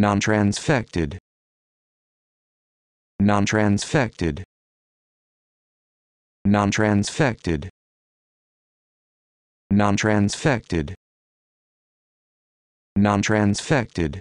non-transfected non-transfected non-transfected non-transfected non-transfected